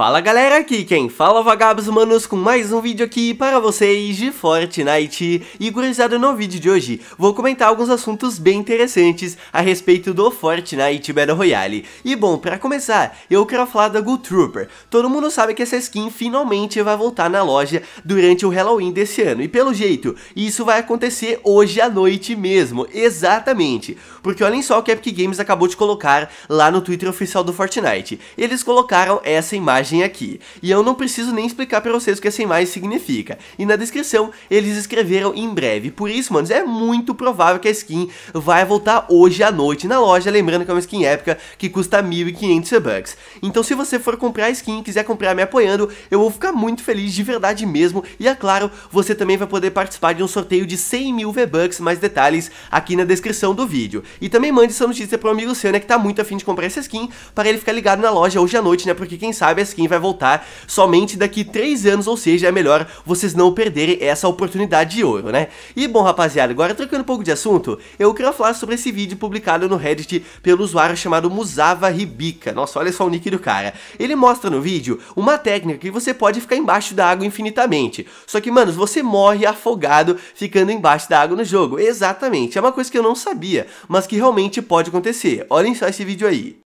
Fala galera, aqui quem fala é Vagabos Humanos com mais um vídeo aqui para vocês de Fortnite. E gurizada, no vídeo de hoje vou comentar alguns assuntos bem interessantes a respeito do Fortnite Battle Royale. E bom, para começar, eu quero falar da Good Trooper. Todo mundo sabe que essa skin finalmente vai voltar na loja durante o Halloween desse ano. E pelo jeito, isso vai acontecer hoje à noite mesmo, exatamente. Porque olhem só o que a Epic Games acabou de colocar lá no Twitter oficial do Fortnite. Eles colocaram essa imagem imagem aqui, e eu não preciso nem explicar para vocês o que essa imagem significa. E na descrição eles escreveram em breve, por isso, manos, é muito provável que a skin vai voltar hoje à noite na loja, lembrando que é uma skin épica que custa 1.500 bucks. Então se você for comprar a skin e quiser comprar me apoiando, eu vou ficar muito feliz de verdade mesmo, e é claro, você também vai poder participar de um sorteio de 100 mil V-Bucks, mais detalhes aqui na descrição do vídeo. E também mande essa notícia para um amigo seu, né, que tá muito afim de comprar essa skin, para ele ficar ligado na loja hoje à noite, né, porque quem sabe a skin skin vai voltar somente daqui 3 anos, ou seja, é melhor vocês não perderem essa oportunidade de ouro, né? E bom, rapaziada, agora trocando um pouco de assunto, eu quero falar sobre esse vídeo publicado no Reddit pelo usuário chamado Musava Ribica. Nossa, olha só o nick do cara. Ele mostra no vídeo uma técnica que você pode ficar embaixo da água infinitamente. Só que, manos, você morre afogado ficando embaixo da água no jogo. Exatamente, é uma coisa que eu não sabia, mas que realmente pode acontecer. Olhem só esse vídeo aí.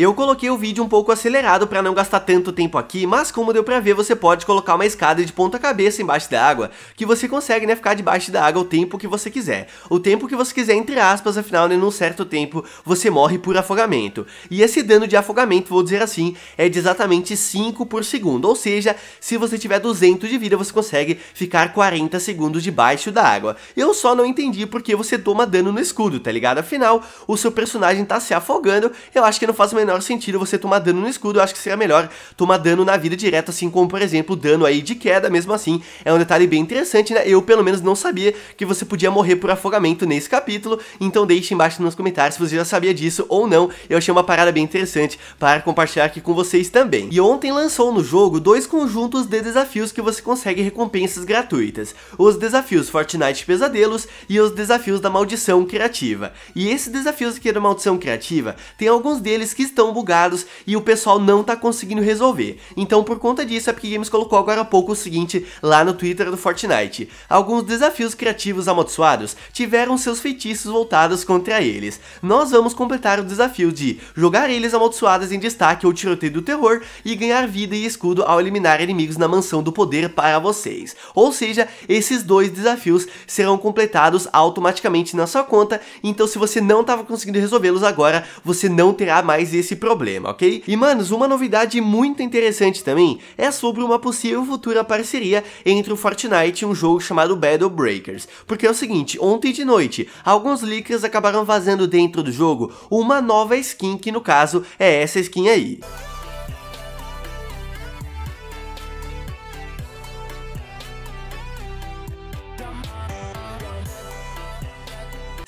Eu coloquei o vídeo um pouco acelerado para não gastar tanto tempo aqui, mas como deu para ver, você pode colocar uma escada de ponta cabeça embaixo da água, que você consegue né, ficar debaixo da água o tempo que você quiser. O tempo que você quiser, entre aspas, afinal, né, num certo tempo, você morre por afogamento. E esse dano de afogamento, vou dizer assim, é de exatamente 5 por segundo, ou seja, se você tiver 200 de vida, você consegue ficar 40 segundos debaixo da água. Eu só não entendi porque você toma dano no escudo, tá ligado? Afinal, o seu personagem tá se afogando, eu acho que não faz o menor menor sentido você tomar dano no escudo, eu acho que seria melhor tomar dano na vida direta, assim como, por exemplo, dano aí de queda, mesmo assim, é um detalhe bem interessante, né? Eu, pelo menos, não sabia que você podia morrer por afogamento nesse capítulo, então deixe embaixo nos comentários se você já sabia disso ou não, eu achei uma parada bem interessante para compartilhar aqui com vocês também. E ontem lançou no jogo dois conjuntos de desafios que você consegue recompensas gratuitas, os desafios Fortnite Pesadelos e os desafios da Maldição Criativa. E esses desafios aqui é da Maldição Criativa, tem alguns deles que estão estão bugados e o pessoal não tá conseguindo resolver. Então, por conta disso, a Epic Games colocou agora há pouco o seguinte lá no Twitter do Fortnite. Alguns desafios criativos amaldiçoados tiveram seus feitiços voltados contra eles. Nós vamos completar o desafio de jogar eles amaldiçoados em destaque ou tiroteio do terror e ganhar vida e escudo ao eliminar inimigos na mansão do poder para vocês. Ou seja, esses dois desafios serão completados automaticamente na sua conta, então se você não estava conseguindo resolvê-los agora, você não terá mais esse esse problema, ok? E manos, uma novidade muito interessante também é sobre uma possível futura parceria entre o Fortnite e um jogo chamado Battle Breakers. Porque é o seguinte, ontem de noite, alguns leakers acabaram vazando dentro do jogo uma nova skin, que no caso é essa skin aí.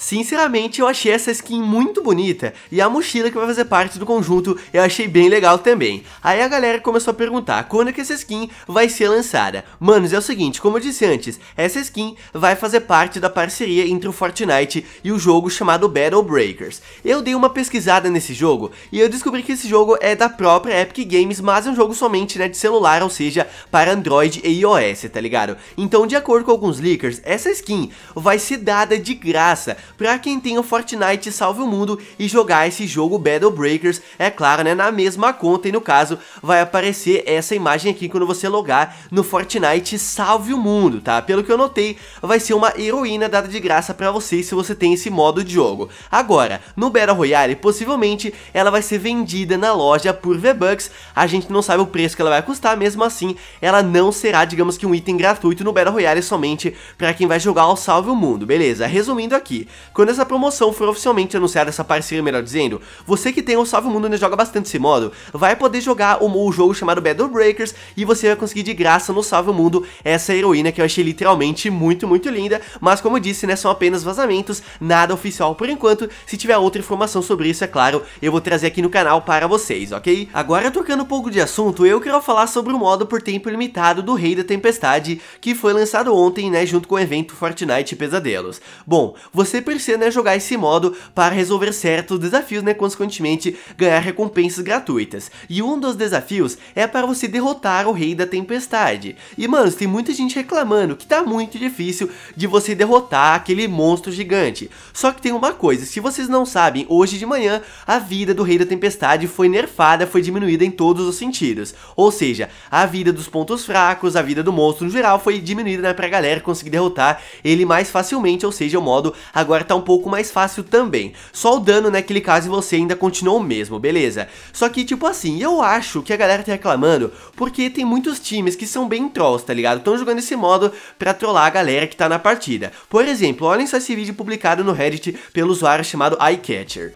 Sinceramente, eu achei essa skin muito bonita e a mochila que vai fazer parte do conjunto eu achei bem legal também. Aí a galera começou a perguntar quando é que essa skin vai ser lançada. Manos, é o seguinte, como eu disse antes, essa skin vai fazer parte da parceria entre o Fortnite e o jogo chamado Battle Breakers. Eu dei uma pesquisada nesse jogo e eu descobri que esse jogo é da própria Epic Games, mas é um jogo somente né, de celular, ou seja, para Android e iOS, tá ligado? Então, de acordo com alguns leakers, essa skin vai ser dada de graça pra quem tem o Fortnite Salve o Mundo e jogar esse jogo Battle Breakers, é claro, né, na mesma conta e no caso vai aparecer essa imagem aqui quando você logar no Fortnite Salve o Mundo, tá? Pelo que eu notei, vai ser uma heroína dada de graça pra você se você tem esse modo de jogo. Agora, no Battle Royale, possivelmente ela vai ser vendida na loja por V-Bucks, a gente não sabe o preço que ela vai custar, mesmo assim ela não será, digamos que um item gratuito no Battle Royale somente pra quem vai jogar o Salve o Mundo, beleza? Resumindo aqui, quando essa promoção for oficialmente anunciada, essa parceria, melhor dizendo, você que tem o Salve Mundo e joga bastante esse modo, vai poder jogar o, o jogo chamado Battle Breakers e você vai conseguir de graça no Salve Mundo essa heroína que eu achei literalmente muito, muito linda, mas como eu disse, né, são apenas vazamentos, nada oficial por enquanto, se tiver outra informação sobre isso, é claro, eu vou trazer aqui no canal para vocês, ok? Agora, trocando um pouco de assunto, eu quero falar sobre o modo por tempo limitado do Rei da Tempestade, que foi lançado ontem, né, junto com o evento Fortnite Pesadelos. Bom, você é jogar esse modo para resolver certos desafios, né, consequentemente ganhar recompensas gratuitas. E um dos desafios é para você derrotar o Rei da Tempestade. E mano, tem muita gente reclamando que tá muito difícil de você derrotar aquele monstro gigante. Só que tem uma coisa, se vocês não sabem, hoje de manhã a vida do Rei da Tempestade foi nerfada, foi diminuída em todos os sentidos. Ou seja, a vida dos pontos fracos, a vida do monstro no geral foi diminuída né, pra galera conseguir derrotar ele mais facilmente, ou seja, o modo agora agora tá um pouco mais fácil também. Só o dano naquele caso você ainda continua o mesmo, beleza? Só que tipo assim, eu acho que a galera tá reclamando porque tem muitos times que são bem trolls, tá ligado? Tão jogando esse modo pra trollar a galera que tá na partida. Por exemplo, olhem só esse vídeo publicado no Reddit pelo usuário chamado iCatcher.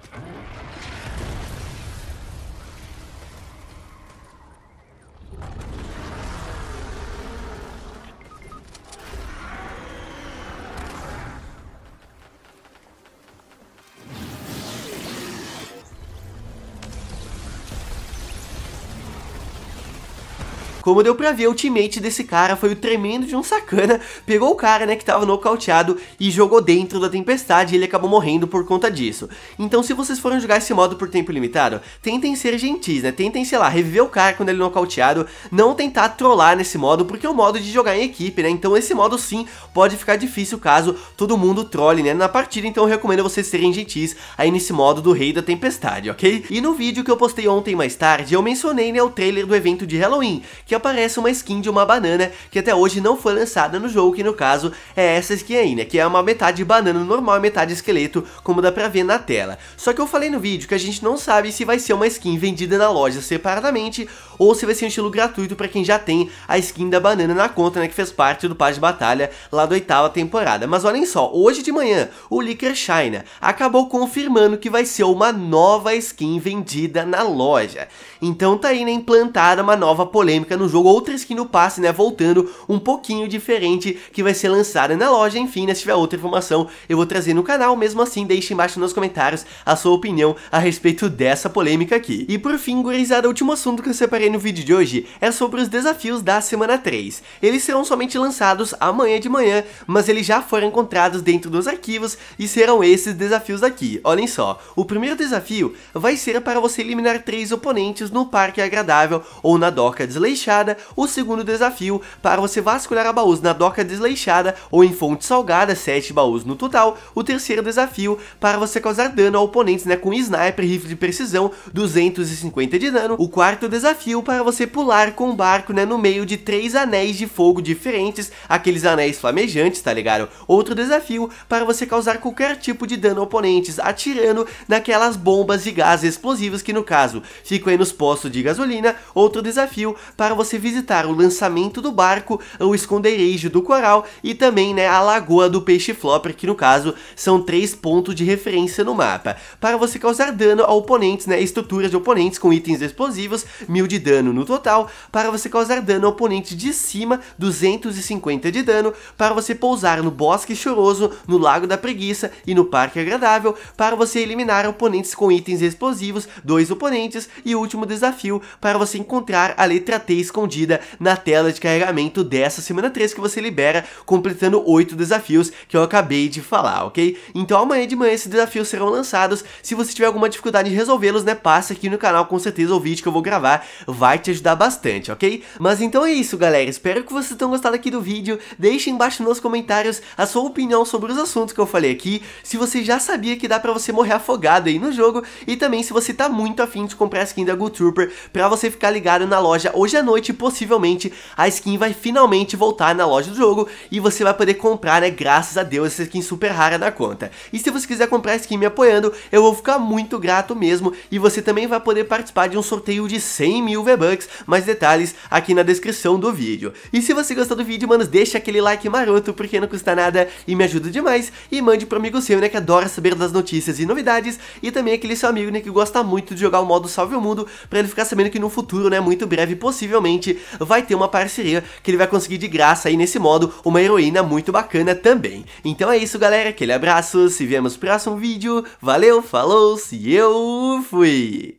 Como deu pra ver, o teammate desse cara foi o tremendo de um sacana, pegou o cara, né, que tava nocauteado e jogou dentro da tempestade e ele acabou morrendo por conta disso. Então se vocês forem jogar esse modo por tempo limitado, tentem ser gentis, né, tentem, sei lá, reviver o cara quando ele é nocauteado, não tentar trollar nesse modo, porque é um modo de jogar em equipe, né, então esse modo sim pode ficar difícil caso todo mundo trole, né, na partida, então eu recomendo vocês serem gentis aí nesse modo do Rei da Tempestade, ok? E no vídeo que eu postei ontem mais tarde, eu mencionei, né, o trailer do evento de Halloween, que que aparece uma skin de uma banana que até hoje não foi lançada no jogo, que no caso é essa skin aí, né? Que é uma metade banana normal e metade esqueleto, como dá pra ver na tela. Só que eu falei no vídeo que a gente não sabe se vai ser uma skin vendida na loja separadamente ou se vai ser um estilo gratuito para quem já tem a skin da banana na conta, né, que fez parte do Paz de Batalha lá da oitava temporada. Mas olhem só, hoje de manhã, o Licker China acabou confirmando que vai ser uma nova skin vendida na loja. Então tá aí, né, implantada uma nova polêmica no jogo, outra skin no passe, né, voltando um pouquinho diferente, que vai ser lançada na loja, enfim, né, se tiver outra informação eu vou trazer no canal, mesmo assim deixe embaixo nos comentários a sua opinião a respeito dessa polêmica aqui. E por fim, gurizada, o último assunto que eu separei no vídeo de hoje é sobre os desafios da semana 3. Eles serão somente lançados amanhã de manhã, mas eles já foram encontrados dentro dos arquivos e serão esses desafios aqui. Olhem só, o primeiro desafio vai ser para você eliminar três oponentes no Parque Agradável ou na Doca Desleixada. O segundo desafio para você vasculhar baús na Doca Desleixada ou em Fonte Salgada, 7 baús no total. O terceiro desafio para você causar dano a oponentes né, com Sniper, rifle de precisão, 250 de dano. O quarto desafio para você pular com o barco, né, no meio de três anéis de fogo diferentes, aqueles anéis flamejantes, tá ligado? Outro desafio para você causar qualquer tipo de dano a oponentes, atirando naquelas bombas de gás explosivos que no caso ficam aí nos postos de gasolina. Outro desafio para você visitar o lançamento do barco, o esconderijo do coral e também, né, a lagoa do peixe flopper, que no caso são três pontos de referência no mapa. Para você causar dano a oponentes, né, estruturas de oponentes com itens explosivos, mil de dano no total para você causar dano ao oponente de cima, 250 de dano, para você pousar no Bosque Choroso, no Lago da Preguiça e no Parque Agradável, para você eliminar oponentes com itens explosivos, dois oponentes, e o último desafio para você encontrar a letra T escondida na tela de carregamento dessa semana 3 que você libera, completando 8 desafios que eu acabei de falar, ok? Então amanhã de manhã esses desafios serão lançados, se você tiver alguma dificuldade em resolvê-los, né, passa aqui no canal com certeza o vídeo que eu vou gravar vai te ajudar bastante, ok? Mas então é isso, galera. Espero que vocês tenham gostado aqui do vídeo. Deixe embaixo nos comentários a sua opinião sobre os assuntos que eu falei aqui. Se você já sabia que dá pra você morrer afogado aí no jogo. E também se você tá muito afim de comprar a skin da Ghoul Trooper pra você ficar ligado na loja hoje à noite. Possivelmente a skin vai finalmente voltar na loja do jogo e você vai poder comprar, né? Graças a Deus, essa skin super rara na conta. E se você quiser comprar a skin me apoiando, eu vou ficar muito grato mesmo. E você também vai poder participar de um sorteio de 100 mil V-Bucks, mais detalhes aqui na descrição do vídeo. E se você gostou do vídeo, manos, deixa aquele like maroto, porque não custa nada e me ajuda demais, e mande pro amigo seu, né, que adora saber das notícias e novidades, e também aquele seu amigo, né, que gosta muito de jogar o modo Salve o Mundo, pra ele ficar sabendo que no futuro, né, muito breve, possivelmente, vai ter uma parceria que ele vai conseguir de graça aí nesse modo, uma heroína muito bacana também. Então é isso, galera, aquele abraço, se vemos no próximo vídeo, valeu, falou, se eu fui!